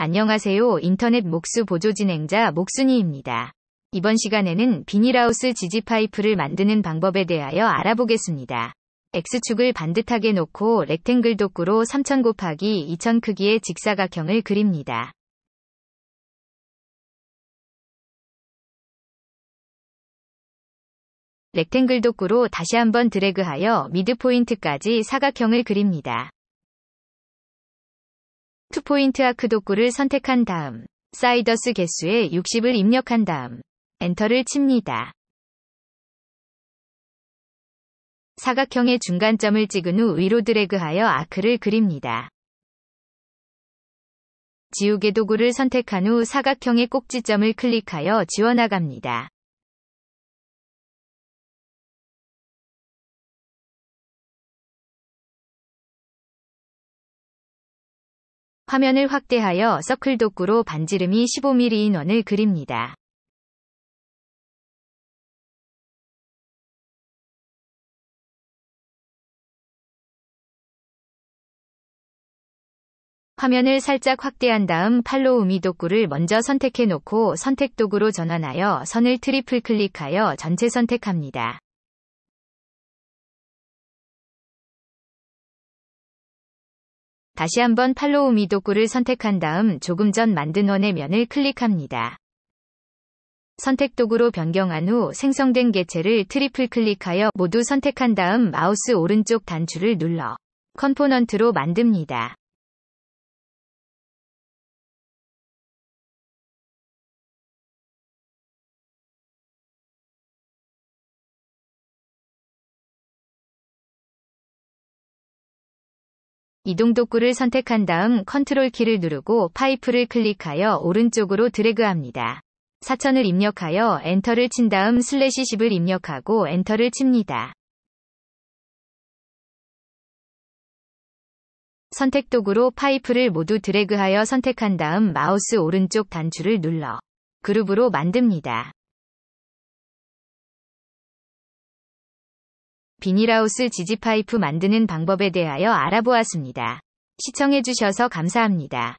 안녕하세요. 인터넷 목수 보조 진행자 목순이입니다. 이번 시간에는 비닐하우스 지지 파이프를 만드는 방법에 대하여 알아보겠습니다. X축을 반듯하게 놓고 렉탱글 도구로 3000 곱하기 2000 크기의 직사각형을 그립니다. 렉탱글 도구로 다시 한번 드래그하여 미드 포인트까지 사각형을 그립니다. 투포인트 아크 그 도구를 선택한 다음 사이더스 개수의 60을 입력한 다음 엔터를 칩니다. 사각형의 중간점을 찍은 후 위로 드래그하여 아크를 그립니다. 지우개 도구를 선택한 후 사각형의 꼭지점을 클릭하여 지워나갑니다. 화면을 확대하여 서클 도구로 반지름이 15mm인 원을 그립니다. 화면을 살짝 확대한 다음 팔로 우미 도구를 먼저 선택해 놓고 선택 도구로 전환하여 선을 트리플 클릭하여 전체 선택합니다. 다시 한번 팔로우 미 도구를 선택한 다음 조금 전 만든 원의 면을 클릭합니다. 선택 도구로 변경한 후 생성된 개체를 트리플 클릭하여 모두 선택한 다음 마우스 오른쪽 단추를 눌러 컴포넌트로 만듭니다. 이동 도구를 선택한 다음 컨트롤 키를 누르고 파이프를 클릭하여 오른쪽으로 드래그합니다. 4천을 입력하여 엔터를 친 다음 슬래시 10을 입력하고 엔터를 칩니다. 선택 도구로 파이프를 모두 드래그하여 선택한 다음 마우스 오른쪽 단추를 눌러 그룹으로 만듭니다. 비닐하우스 지지파이프 만드는 방법에 대하여 알아보았습니다. 시청해주셔서 감사합니다.